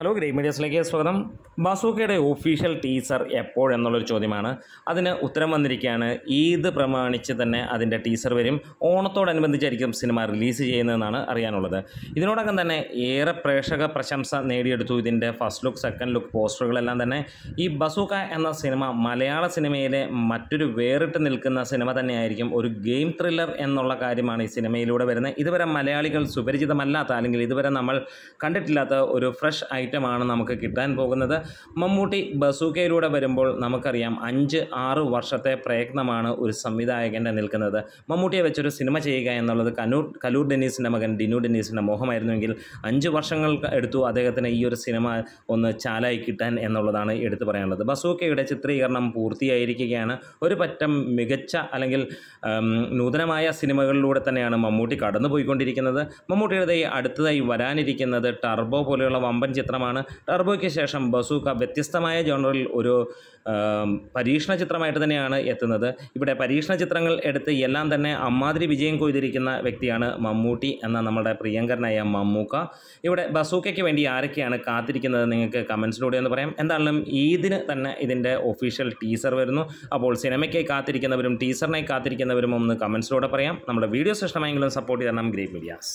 hello grey മീഡിയസിലേക്ക് സ്വാഗതം ബാസൂക്കയുടെ official teaser എപ്പോഴെന്നുള്ളൊരു ചോദ്യമാണ് അതിന് ഉത്തരം വന്നിരിക്കുകയാണ് ഈദ് പ്രമാണിച്ച് തന്നെ അതിൻ്റെ ടീസർ വരും ഓണത്തോടനുബന്ധിച്ചായിരിക്കും സിനിമ റിലീസ് ചെയ്യുന്നതെന്നാണ് അറിയാനുള്ളത് ഇതിനോടകം തന്നെ ഏറെ പ്രേക്ഷക പ്രശംസ നേടിയെടുത്തു ഇതിൻ്റെ ഫസ്റ്റ് ലുക്ക് സെക്കൻഡ് ലുക്ക് പോസ്റ്ററുകളെല്ലാം തന്നെ ഈ ബസൂക്ക എന്ന സിനിമ മലയാള സിനിമയിലെ മറ്റൊരു വേറിട്ട് നിൽക്കുന്ന സിനിമ തന്നെയായിരിക്കും ഒരു ഗെയിം ത്രില്ലർ എന്നുള്ള കാര്യമാണ് ഈ സിനിമയിലൂടെ വരുന്നത് ഇതുവരെ മലയാളികൾ സുപരിചിതമല്ലാത്ത അല്ലെങ്കിൽ ഇതുവരെ നമ്മൾ കണ്ടിട്ടില്ലാത്ത ഒരു ഫ്രഷ് ഐ ഐറ്റമാണ് നമുക്ക് കിട്ടാൻ പോകുന്നത് മമ്മൂട്ടി ബസൂക്കയിലൂടെ വരുമ്പോൾ നമുക്കറിയാം അഞ്ച് ആറ് വർഷത്തെ പ്രയത്നമാണ് ഒരു സംവിധായകൻ്റെ നിൽക്കുന്നത് മമ്മൂട്ടിയെ വെച്ചൊരു സിനിമ ചെയ്യുക എന്നുള്ളത് കനൂർ കലൂർ ഡെന്നീസിൻ്റെ മകൻ ഡിനു ഡെന്നീസിൻ്റെ മോഹമായിരുന്നുവെങ്കിൽ അഞ്ച് വർഷങ്ങൾ എടുത്തു അദ്ദേഹത്തിന് ഈ ഒരു സിനിമ ഒന്ന് ചാലായി കിട്ടാൻ എന്നുള്ളതാണ് എടുത്തു പറയാനുള്ളത് ബസൂക്കയുടെ ചിത്രീകരണം പൂർത്തിയായിരിക്കുകയാണ് ഒരു പറ്റം മികച്ച അല്ലെങ്കിൽ നൂതനമായ സിനിമകളിലൂടെ തന്നെയാണ് മമ്മൂട്ടി കടന്നുപോയിക്കൊണ്ടിരിക്കുന്നത് മമ്മൂട്ടിയുടെ അടുത്തതായി വരാനിരിക്കുന്നത് ടർബോ പോലെയുള്ള വമ്പൻ ചിത്രം ചിത്രമാണ് ടർബോയ്ക്ക് ശേഷം ബസൂക്ക വ്യത്യസ്തമായ ജോണറിൽ ഒരു പരീക്ഷണ ചിത്രമായിട്ട് തന്നെയാണ് എത്തുന്നത് ഇവിടെ പരീക്ഷണ ചിത്രങ്ങൾ എടുത്ത് എല്ലാം തന്നെ അമ്മാതിരി വിജയം കൊയ്തിരിക്കുന്ന വ്യക്തിയാണ് മമ്മൂട്ടി എന്ന നമ്മുടെ പ്രിയങ്കരനായ മമ്മൂക്ക ഇവിടെ ബസൂക്കയ്ക്ക് വേണ്ടി ആരൊക്കെയാണ് കാത്തിരിക്കുന്നത് നിങ്ങൾക്ക് കമൻസിലൂടെ ഒന്ന് പറയാം എന്തായാലും ഈദിന് തന്നെ ഇതിൻ്റെ ഒഫീഷ്യൽ ടീസർ വരുന്നു അപ്പോൾ സിനിമയ്ക്കായി കാത്തിരിക്കുന്നവരും ടീസറിനായി കാത്തിരിക്കുന്നവരും ഒന്ന് കമൻസിലൂടെ പറയാം നമ്മുടെ വീഡിയോസ് ഇഷ്ടമായെങ്കിലും സപ്പോർട്ട് ചെയ്യണം ഗ്രേറ്റ് മീഡിയാസ്